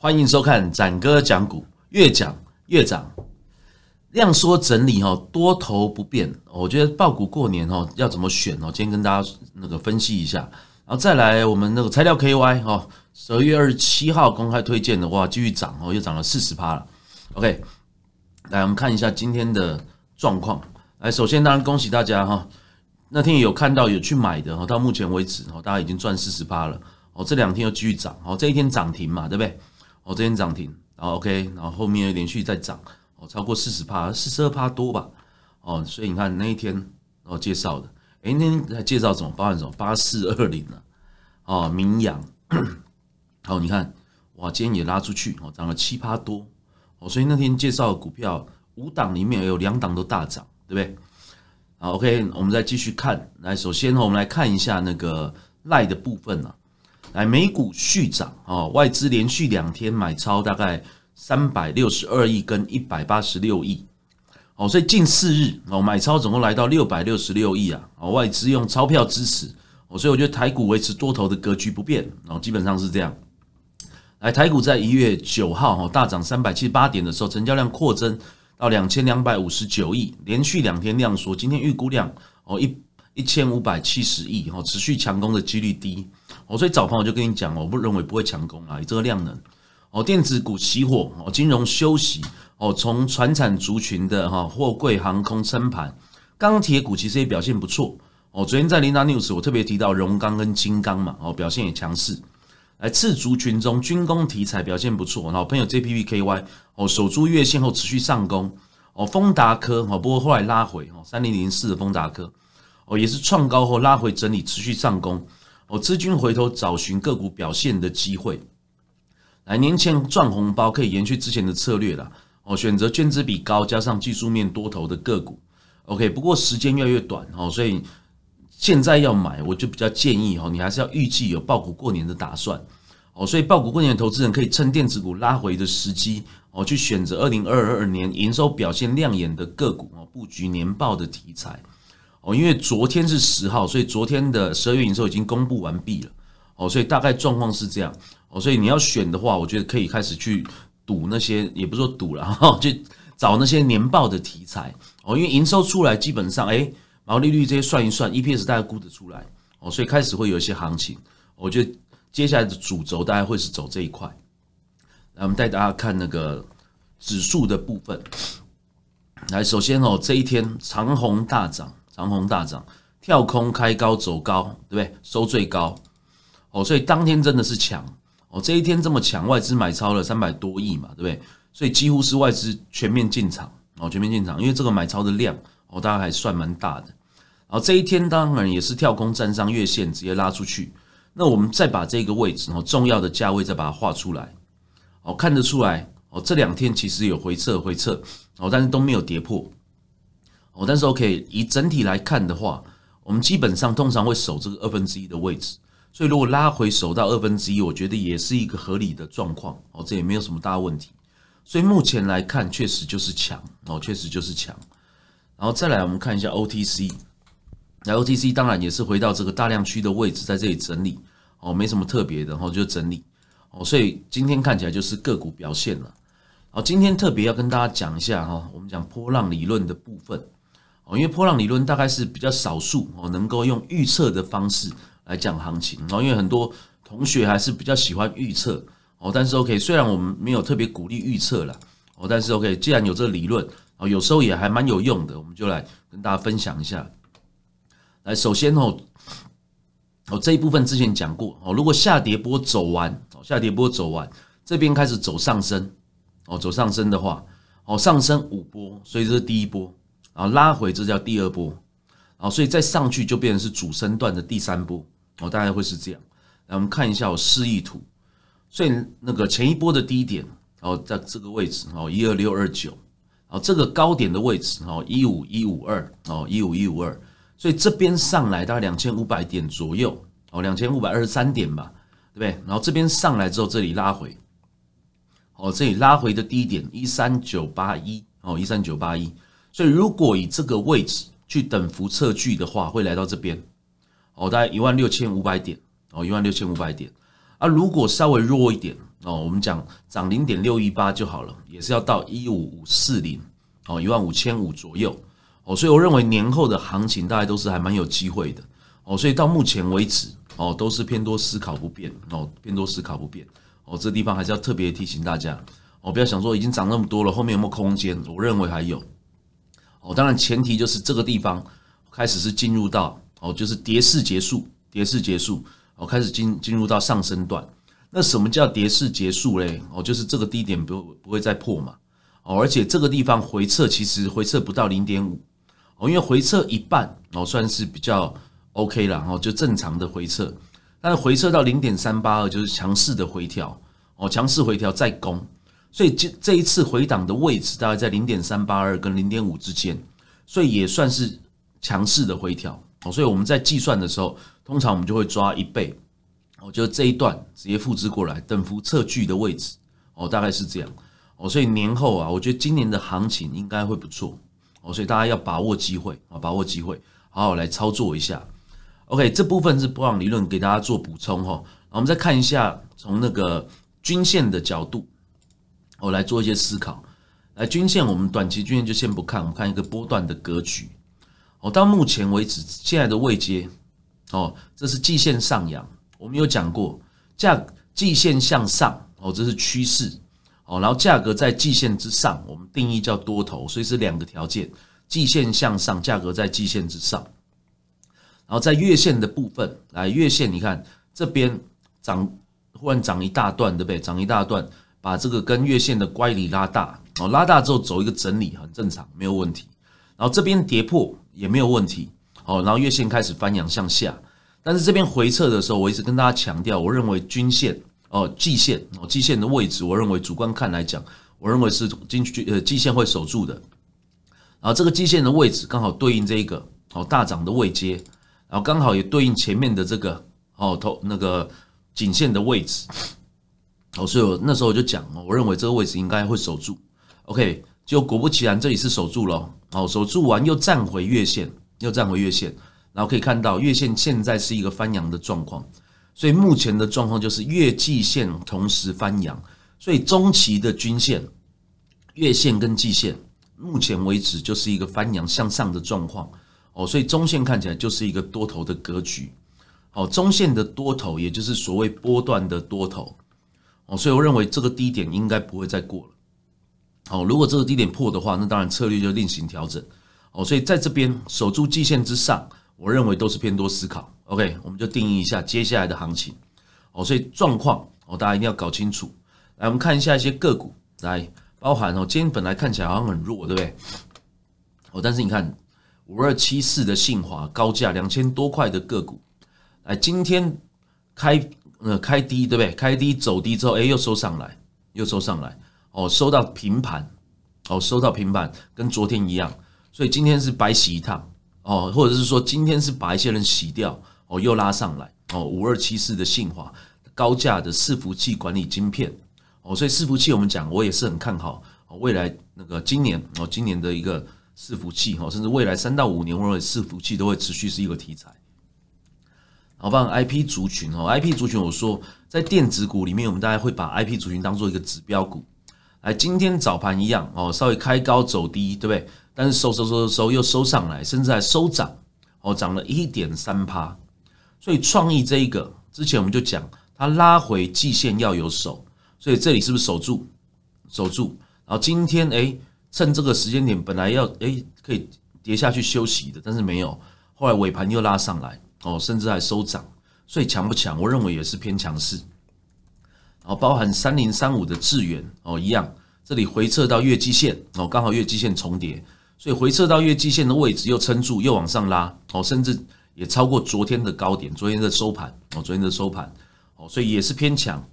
欢迎收看展哥讲股，越讲越涨。量缩整理哈，多头不变。我觉得爆股过年哈，要怎么选哦？今天跟大家那个分析一下，然后再来我们那个材料 KY 哈，十二月二十七号公开推荐的话，继续涨哦，又涨了四十趴了。OK。来，我们看一下今天的状况。来，首先当然恭喜大家哈！那天有看到有去买的哈，到目前为止哈，大家已经赚四十趴了。哦，这两天又继续涨，哦，这一天涨停嘛，对不对？哦，这天涨停，然后 OK，然后后面又连续再涨，哦，超过四十趴，四十二趴多吧？哦，所以你看那一天哦介绍的，哎，那天介绍什么包含什么？八四二零了？哦，明阳，好，你看哇，今天也拉出去哦，涨了七趴多。哦，所以那天介绍的股票五档里面有两档都大涨，对不对？好，OK，我们再继续看。来，首先我们来看一下那个赖的部分呢。来，美股续涨哦，外资连续两天买超大概三百六十二亿跟一百八十六亿。哦，所以近四日哦买超总共来到六百六十六亿啊。哦，外资用钞票支持。哦，所以我觉得台股维持多头的格局不变。哦，基本上是这样。来，台股在一月九号哈大涨三百七十八点的时候，成交量扩增到两千两百五十九亿，连续两天量缩。今天预估量哦一一千五百七十亿，哈，持续强攻的几率低，哦所以早盘我就跟你讲，我不认为不会强攻啊，以这个量能哦，电子股起火哦，金融休息哦，从船产族群的哈货柜、航空升盘，钢铁股其实也表现不错哦。昨天在琳达 news 我特别提到荣钢跟金刚嘛，哦表现也强势。来次族群中军工题材表现不错，后朋友 JPPKY 哦守住月线后持续上攻哦，丰达科哦不过后来拉回哦三零零四的丰达科哦也是创高后拉回整理持续上攻哦，资金回头找寻个股表现的机会，来年前赚红包可以延续之前的策略啦哦，选择捐积比高加上技术面多头的个股，OK 不过时间越来越短哦，所以现在要买我就比较建议哦你还是要预计有爆股过年的打算。哦，所以报股过年投资人可以趁电子股拉回的时机，哦，去选择二零二二年营收表现亮眼的个股，哦，布局年报的题材，哦，因为昨天是十号，所以昨天的十二月营收已经公布完毕了，哦，所以大概状况是这样，哦，所以你要选的话，我觉得可以开始去赌那些，也不说赌了，哈，去找那些年报的题材，哦，因为营收出来基本上，哎，毛利率这些算一算，E P S 大概估得出来，哦，所以开始会有一些行情，我觉得。接下来的主轴大概会是走这一块，来，我们带大家看那个指数的部分。来，首先哦，这一天长虹大涨，长虹大涨，跳空开高走高，对不对？收最高哦，所以当天真的是强哦，这一天这么强，外资买超了三百多亿嘛，对不对？所以几乎是外资全面进场哦，全面进场，因为这个买超的量哦，大家还算蛮大的。然后这一天当然也是跳空站上月线，直接拉出去。那我们再把这个位置哦，重要的价位再把它画出来，哦，看得出来哦，这两天其实有回撤，回撤哦，但是都没有跌破，哦，但是 OK，以整体来看的话，我们基本上通常会守这个二分之一的位置，所以如果拉回守到二分之一，我觉得也是一个合理的状况哦，这也没有什么大问题，所以目前来看，确实就是强哦，确实就是强，然后再来我们看一下 OTC，那 OTC 当然也是回到这个大量区的位置，在这里整理。哦，没什么特别的，然后就整理。哦，所以今天看起来就是个股表现了。好，今天特别要跟大家讲一下哈，我们讲波浪理论的部分。哦，因为波浪理论大概是比较少数哦能够用预测的方式来讲行情。然后，因为很多同学还是比较喜欢预测。哦，但是 OK，虽然我们没有特别鼓励预测了。哦，但是 OK，既然有这理论，哦，有时候也还蛮有用的，我们就来跟大家分享一下。来，首先哦。哦，这一部分之前讲过哦。如果下跌波走完，哦，下跌波走完，这边开始走上升，哦，走上升的话，哦，上升五波，所以这是第一波，然后拉回这叫第二波，然后所以再上去就变成是主升段的第三波，哦，大概会是这样。来，我们看一下我示意图，所以那个前一波的低点，然后在这个位置，哦，一二六二九，哦，这个高点的位置，哦，一五一五二，哦，一五一五二。所以这边上来大概两千五百点左右，哦，两千五百二十三点吧，对不对？然后这边上来之后，这里拉回，哦，这里拉回的低点一三九八一，哦，一三九八一。所以如果以这个位置去等幅测距的话，会来到这边，哦，大概一万六千五百点，哦，一万六千五百点。啊，如果稍微弱一点，哦，我们讲涨零点六一八就好了，也是要到一五五四零，哦，一万五千五左右。哦，所以我认为年后的行情大概都是还蛮有机会的。哦，所以到目前为止，哦，都是偏多思考不变。哦，偏多思考不变。哦，这地方还是要特别提醒大家，哦，不要想说已经涨那么多了，后面有没有空间？我认为还有。哦，当然前提就是这个地方开始是进入到，哦，就是跌势结束，跌势结束，哦，开始进进入到上升段。那什么叫跌势结束嘞？哦，就是这个低点不不会再破嘛。哦，而且这个地方回撤其实回撤不到零点五。哦，因为回撤一半，哦算是比较 OK 了，哦就正常的回撤，但是回撤到零点三八二就是强势的回调，哦强势回调再攻，所以这这一次回档的位置大概在零点三八二跟零点五之间，所以也算是强势的回调，哦所以我们在计算的时候，通常我们就会抓一倍，我觉得这一段直接复制过来，等幅测距的位置，哦大概是这样，哦所以年后啊，我觉得今年的行情应该会不错。哦，所以大家要把握机会啊，把握机会，好好来操作一下。OK，这部分是波浪理论给大家做补充哈。我们再看一下，从那个均线的角度，我来做一些思考。来，均线，我们短期均线就先不看，我们看一个波段的格局。哦，到目前为止，现在的位阶，哦，这是季线上扬。我们有讲过，价季线向上，哦，这是趋势。哦，然后价格在季线之上，我们定义叫多头，所以是两个条件：季线向上，价格在季线之上。然后在月线的部分，来月线，你看这边涨，忽然涨一大段，对不对？涨一大段，把这个跟月线的乖离拉大，哦，拉大之后走一个整理，很正常，没有问题。然后这边跌破也没有问题，哦，然后月线开始翻阳向下，但是这边回撤的时候，我一直跟大家强调，我认为均线。哦，季线哦，季线的位置，我认为主观看来讲，我认为是进去呃，季线会守住的。然后这个季线的位置刚好对应这个哦大涨的位阶，然后刚好也对应前面的这个哦头那个颈线的位置。哦，所以我那时候就讲，我认为这个位置应该会守住。OK，就果不其然，这里是守住了。哦，守住完又站回月线，又站回月线，然后可以看到月线现在是一个翻阳的状况。所以目前的状况就是月季线同时翻阳，所以中期的均线、月线跟季线，目前为止就是一个翻阳向上的状况哦。所以中线看起来就是一个多头的格局哦。中线的多头也就是所谓波段的多头哦。所以我认为这个低点应该不会再过了哦。如果这个低点破的话，那当然策略就另行调整哦。所以在这边守住季线之上，我认为都是偏多思考。OK，我们就定义一下接下来的行情哦，所以状况哦，大家一定要搞清楚。来，我们看一下一些个股，来，包含哦，今天本来看起来好像很弱，对不对？哦，但是你看五二七四的信华高价两千多块的个股，来，今天开呃开低，对不对？开低走低之后，哎，又收上来，又收上来，哦，收到平盘，哦，收到平盘，跟昨天一样，所以今天是白洗一趟，哦，或者是说今天是把一些人洗掉。哦，又拉上来哦，五二七四的信华高价的伺服器管理晶片哦，所以伺服器我们讲，我也是很看好未来那个今年哦，今年的一个伺服器哈，甚至未来三到五年，我认为伺服器都会持续是一个题材。好，放 IP 族群哦，IP 族群我说在电子股里面，我们大家会把 IP 族群当做一个指标股。哎，今天早盘一样哦，稍微开高走低，对不对？但是收收收收收又收上来，甚至还收涨哦，涨了一点三趴。所以创意这一个之前我们就讲，它拉回季线要有守，所以这里是不是守住守住？然后今天哎，趁这个时间点本来要哎可以跌下去休息的，但是没有，后来尾盘又拉上来哦，甚至还收涨，所以强不强？我认为也是偏强势。然后包含三零三五的智源哦，一样，这里回撤到月季线哦，刚好月季线重叠，所以回撤到月季线的位置又撑住又往上拉哦，甚至。也超过昨天的高点，昨天的收盘哦，昨天的收盘哦，所以也是偏强，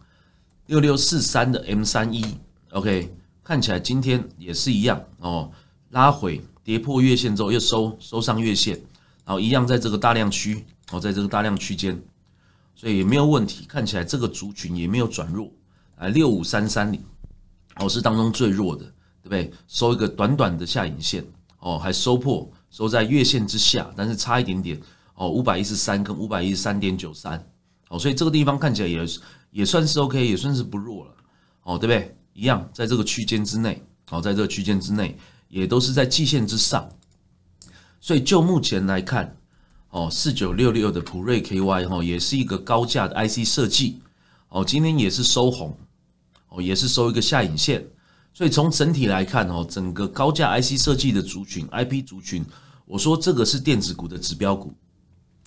六六四三的 M 三一，OK，看起来今天也是一样哦，拉回跌破月线之后又收收上月线，然后一样在这个大量区哦，在这个大量区间，所以也没有问题，看起来这个族群也没有转弱啊，六五三三零哦是当中最弱的，对不对？收一个短短的下影线哦，还收破收在月线之下，但是差一点点。哦，五百一十三跟五百一十三点九三，好，所以这个地方看起来也也算是 O K，也算是不弱了，哦，对不对？一样在这个区间之内，哦，在这个区间之内也都是在季线之上，所以就目前来看，哦，四九六六的普瑞 K Y 哈，也是一个高价的 I C 设计，哦，今天也是收红，哦，也是收一个下影线，所以从整体来看，哦，整个高价 I C 设计的族群 I P 族群，我说这个是电子股的指标股。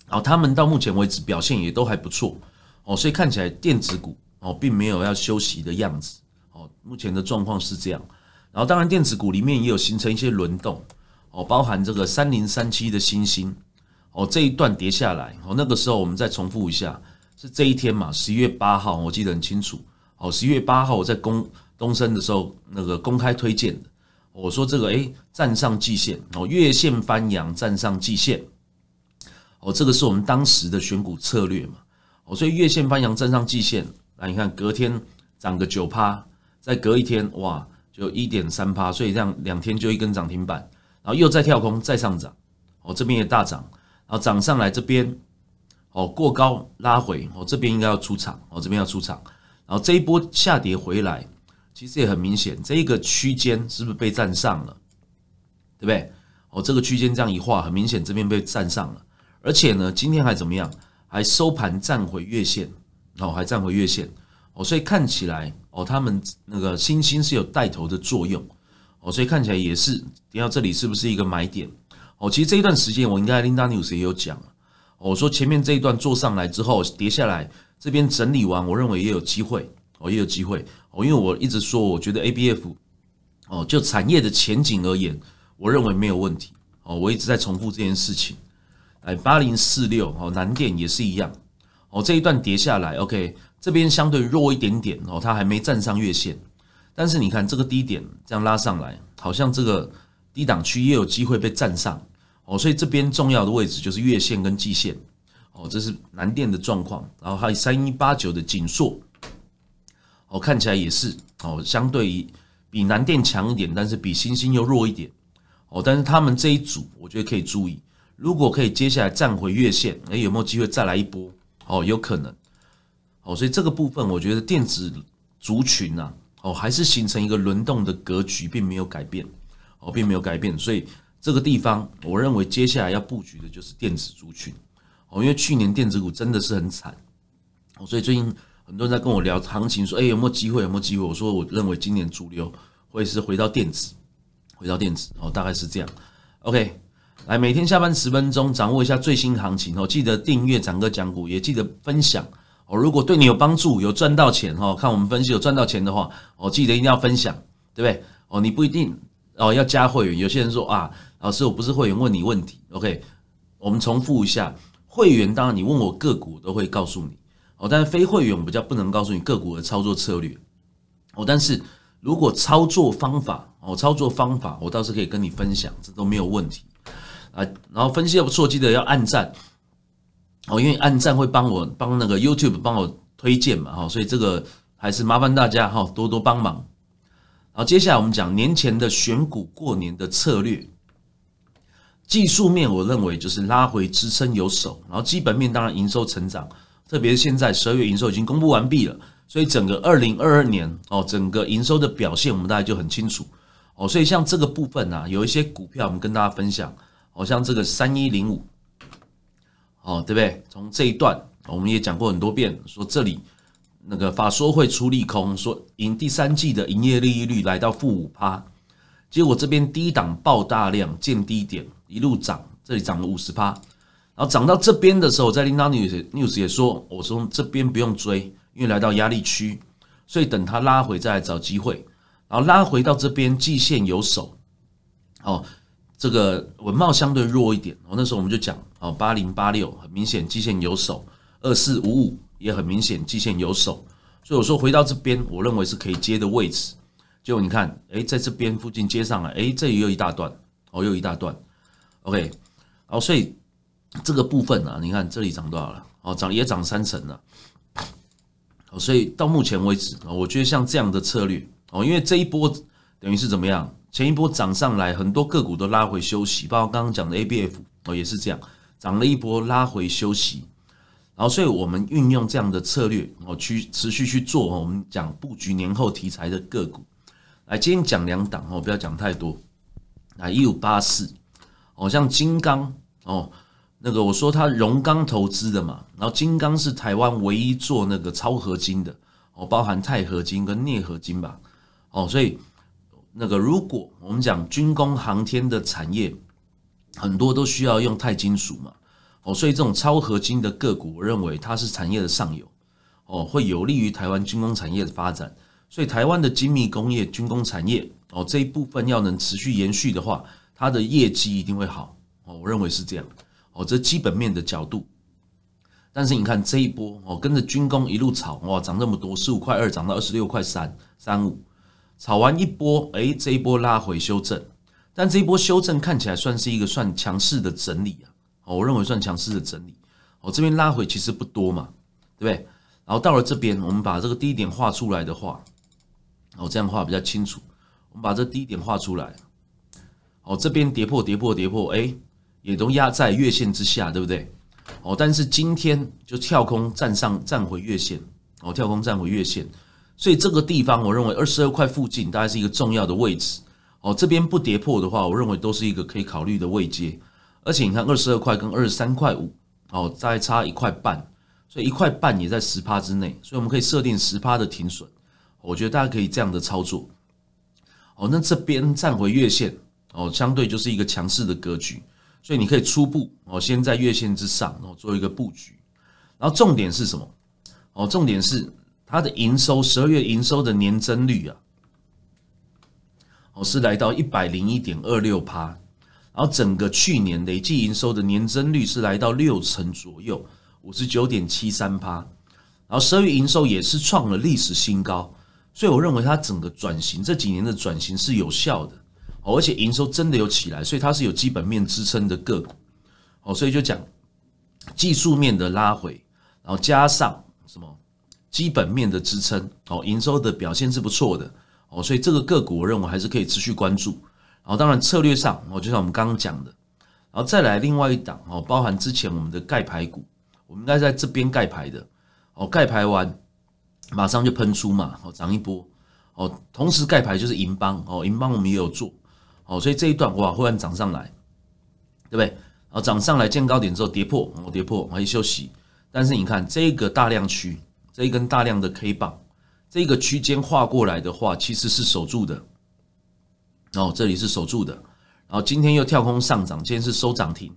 然后他们到目前为止表现也都还不错哦，所以看起来电子股哦并没有要休息的样子哦。目前的状况是这样。然后当然电子股里面也有形成一些轮动哦，包含这个三零三七的星星哦这一段跌下来哦，那个时候我们再重复一下，是这一天嘛十一月八号，我记得很清楚哦。十一月八号我在公东升的时候那个公开推荐的，我说这个诶站上季线哦月线翻阳站上季线。哦，这个是我们当时的选股策略嘛？哦，所以月线翻阳站上季线，那你看隔天涨个九趴，再隔一天哇，就一点三趴，所以这样两天就一根涨停板，然后又再跳空再上涨，哦这边也大涨，然后涨上来这边，哦过高拉回，哦这边应该要出场，哦这边要出场，然后这一波下跌回来，其实也很明显，这一个区间是不是被站上了？对不对？哦，这个区间这样一画，很明显这边被站上了。而且呢，今天还怎么样？还收盘站回月线，哦，还站回月线，哦，所以看起来，哦，他们那个新兴是有带头的作用，哦，所以看起来也是，等到这里是不是一个买点？哦，其实这一段时间我应该 l i news d a n 也有讲我哦，说前面这一段做上来之后跌下来，这边整理完，我认为也有机会，哦，也有机会，哦，因为我一直说，我觉得 ABF，哦，就产业的前景而言，我认为没有问题，哦，我一直在重复这件事情。哎，八零四六哦，南电也是一样哦，这一段跌下来，OK，这边相对弱一点点哦，它还没站上月线，但是你看这个低点这样拉上来，好像这个低档区也有机会被站上哦，所以这边重要的位置就是月线跟季线哦，这是南电的状况，然后还有三一八九的紧缩。哦，看起来也是哦，相对于比南电强一点，但是比星星又弱一点哦，但是他们这一组我觉得可以注意。如果可以，接下来站回月线，哎，有没有机会再来一波？哦，有可能。哦，所以这个部分，我觉得电子族群呐，哦，还是形成一个轮动的格局，并没有改变。哦，并没有改变。所以这个地方，我认为接下来要布局的就是电子族群。哦，因为去年电子股真的是很惨。哦，所以最近很多人在跟我聊行情，说，哎，有没有机会？有没有机会？我说，我认为今年主流会是回到电子，回到电子。哦，大概是这样。OK。来，每天下班十分钟，掌握一下最新行情哦。记得订阅长哥讲股，也记得分享哦。如果对你有帮助，有赚到钱哈，看我们分析有赚到钱的话，哦，记得一定要分享，对不对？哦，你不一定哦，要加会员。有些人说啊，老师，我不是会员，问你问题。OK，我们重复一下，会员当然你问我个股都会告诉你哦，但是非会员我比较不能告诉你个股的操作策略哦。但是如果操作方法哦，操作方法我倒是可以跟你分享，这都没有问题。啊，然后分析的错记得要按赞，哦，因为按赞会帮我帮那个 YouTube 帮我推荐嘛，哦，所以这个还是麻烦大家哈多多帮忙。好，接下来我们讲年前的选股过年的策略。技术面我认为就是拉回支撑有手，然后基本面当然营收成长，特别是现在十二月营收已经公布完毕了，所以整个二零二二年哦整个营收的表现我们大家就很清楚哦，所以像这个部分呢，有一些股票我们跟大家分享。好像这个三一零五，哦，对不对？从这一段我们也讲过很多遍，说这里那个法说会出利空，说营第三季的营业利率来到负五趴，结果这边低档爆大量，见低点一路涨，这里涨了五十趴，然后涨到这边的时候，在 l i news news 也说，我从这边不用追，因为来到压力区，所以等它拉回再找机会，然后拉回到这边季线有手，哦。这个文茂相对弱一点，哦，那时候我们就讲，哦，八零八六很明显基线有手，二四五五也很明显基线有手，所以我说回到这边，我认为是可以接的位置。结果你看，哎，在这边附近接上了，哎，这也有一大段，哦，又一大段，OK，好，所以这个部分呢，你看这里涨多少了？哦，涨也涨三成了。哦，所以到目前为止，啊，我觉得像这样的策略，哦，因为这一波等于是怎么样？前一波涨上来，很多个股都拉回休息，包括刚刚讲的 A、B、F 哦，也是这样，涨了一波拉回休息，然后所以我们运用这样的策略哦，去持续去做，我们讲布局年后题材的个股。来，今天讲两档哦，不要讲太多。来，一五八四哦，像金刚哦，那个我说它荣钢投资的嘛，然后金刚是台湾唯一做那个超合金的哦，包含钛合金跟镍合金吧哦，所以。那个，如果我们讲军工航天的产业，很多都需要用钛金属嘛，哦，所以这种超合金的个股，我认为它是产业的上游，哦，会有利于台湾军工产业的发展。所以台湾的精密工业、军工产业，哦，这一部分要能持续延续的话，它的业绩一定会好，哦，我认为是这样，哦，这基本面的角度。但是你看这一波，哦，跟着军工一路炒，哇，涨这么多，十五块二涨到二十六块三，三五。炒完一波，哎，这一波拉回修正，但这一波修正看起来算是一个算强势的整理啊，哦，我认为算强势的整理，哦，这边拉回其实不多嘛，对不对？然后到了这边，我们把这个低点画出来的话，哦，这样画比较清楚，我们把这低点画出来，哦，这边跌破跌破跌破，哎，也都压在月线之下，对不对？哦，但是今天就跳空站上站回月线，哦，跳空站回月线。所以这个地方，我认为二十二块附近大概是一个重要的位置哦。这边不跌破的话，我认为都是一个可以考虑的位阶。而且你看，二十二块跟二十三块五哦，再差一块半，所以一块半也在十趴之内，所以我们可以设定十趴的停损。我觉得大家可以这样的操作哦。那这边站回月线哦，相对就是一个强势的格局，所以你可以初步哦先在月线之上哦做一个布局。然后重点是什么？哦，重点是。它的营收十二月营收的年增率啊，哦是来到一百零一点二六帕，然后整个去年累计营收的年增率是来到六成左右，五十九点七三帕，然后十二月营收也是创了历史新高，所以我认为它整个转型这几年的转型是有效的，哦而且营收真的有起来，所以它是有基本面支撑的个股，哦所以就讲技术面的拉回，然后加上什么？基本面的支撑，哦，营收的表现是不错的，哦，所以这个个股我认为还是可以持续关注。然后，当然策略上，哦，就像我们刚刚讲的，然后再来另外一档，哦，包含之前我们的盖牌股，我们应该在这边盖牌的，哦，盖牌完马上就喷出嘛，哦，涨一波，哦，同时盖牌就是银邦，哦，银邦我们也有做，哦，所以这一段哇，忽然涨上来，对不对？然后涨上来见高点之后跌破，哦，跌破，然一休息。但是你看这个大量区。这一根大量的 K 棒，这个区间画过来的话，其实是守住的。哦，这里是守住的，然后今天又跳空上涨，今天是收涨停。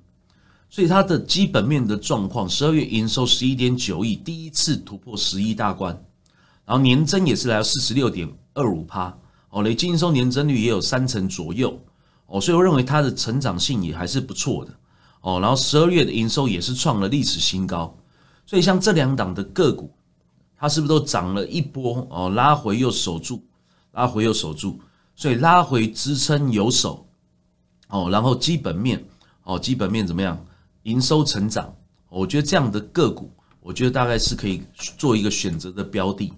所以它的基本面的状况，十二月营收十一点九亿，第一次突破十亿大关。然后年增也是来到四十六点二五趴，哦，累计营收年增率也有三成左右，哦，所以我认为它的成长性也还是不错的，哦，然后十二月的营收也是创了历史新高。所以像这两档的个股。它是不是都涨了一波哦？拉回又守住，拉回又守住，所以拉回支撑有守哦。然后基本面哦，基本面怎么样？营收成长，我觉得这样的个股，我觉得大概是可以做一个选择的标的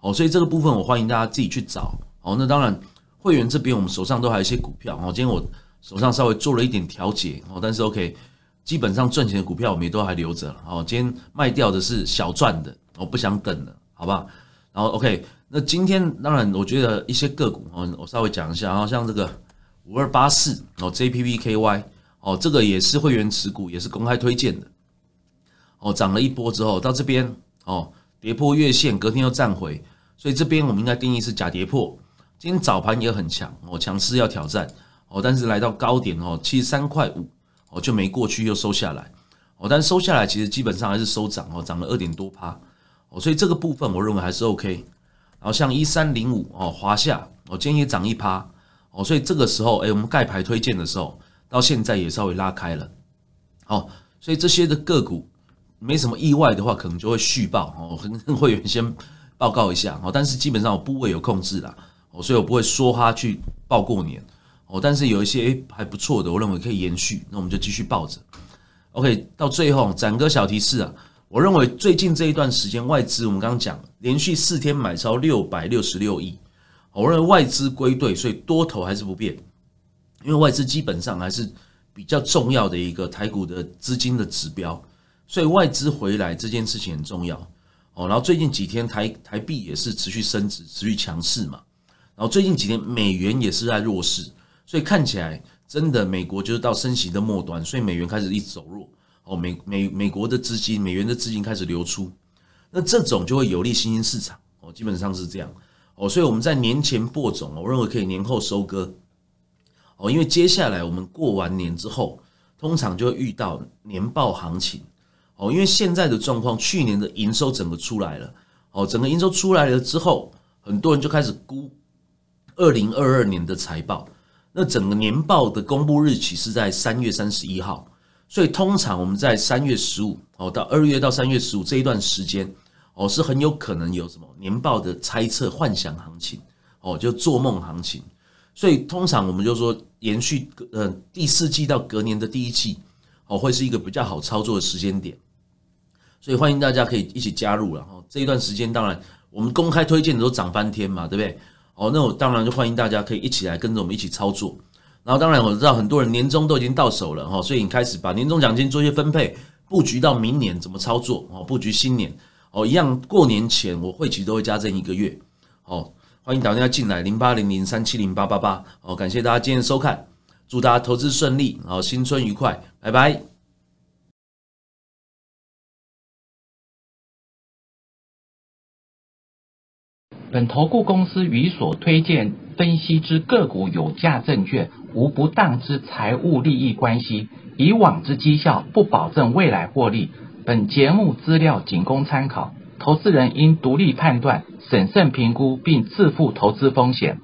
哦。所以这个部分我欢迎大家自己去找哦。那当然，会员这边我们手上都还有一些股票哦。今天我手上稍微做了一点调节哦，但是 OK，基本上赚钱的股票我们也都还留着哦。今天卖掉的是小赚的。我不想等了，好吧。然后 OK，那今天当然我觉得一些个股哦，我稍微讲一下。然后像这个五二八四哦，JPPKY 哦，这个也是会员持股，也是公开推荐的。哦，涨了一波之后到这边哦，跌破月线，隔天又站回，所以这边我们应该定义是假跌破。今天早盘也很强哦，强势要挑战哦，但是来到高点哦，七十三块五哦就没过去，又收下来哦，但收下来其实基本上还是收涨哦，涨了二点多趴。哦，所以这个部分我认为还是 OK，然后像一三零五哦，华夏，哦，今天也涨一趴哦，所以这个时候哎，我们盖牌推荐的时候，到现在也稍微拉开了，哦，所以这些的个股没什么意外的话，可能就会续报哦，可能会先报告一下哦，但是基本上我部位有控制啦，哦，所以我不会说它去报过年哦，但是有一些还不错的，我认为可以延续，那我们就继续抱着，OK，到最后展哥小提示啊。我认为最近这一段时间，外资我们刚刚讲连续四天买超六百六十六亿。我认为外资归队，所以多头还是不变。因为外资基本上还是比较重要的一个台股的资金的指标，所以外资回来这件事情很重要。哦，然后最近几天台台币也是持续升值，持续强势嘛。然后最近几天美元也是在弱势，所以看起来真的美国就是到升息的末端，所以美元开始一直走弱。哦，美美美国的资金、美元的资金开始流出，那这种就会有利新兴市场哦，基本上是这样哦，所以我们在年前播种，我认为可以年后收割哦，因为接下来我们过完年之后，通常就会遇到年报行情哦，因为现在的状况，去年的营收整个出来了哦，整个营收出来了之后，很多人就开始估二零二二年的财报，那整个年报的公布日期是在三月三十一号。所以通常我们在三月十五哦到二月到三月十五这一段时间哦是很有可能有什么年报的猜测幻想行情哦就做梦行情，所以通常我们就说延续呃第四季到隔年的第一季哦会是一个比较好操作的时间点，所以欢迎大家可以一起加入了哦这一段时间当然我们公开推荐的都涨翻天嘛对不对哦那我当然就欢迎大家可以一起来跟着我们一起操作。然后，当然我知道很多人年终都已经到手了哈，所以开始把年终奖金做一些分配，布局到明年怎么操作哦？布局新年哦，一样过年前我会期都会加赠一个月哦。欢迎打电话进来零八零零三七零八八八哦，感谢大家今天收看，祝大家投资顺利，然后新春愉快，拜拜。本投顾公司与所推荐。分析之个股有价证券无不当之财务利益关系，以往之绩效不保证未来获利。本节目资料仅供参考，投资人应独立判断、审慎评估并自负投资风险。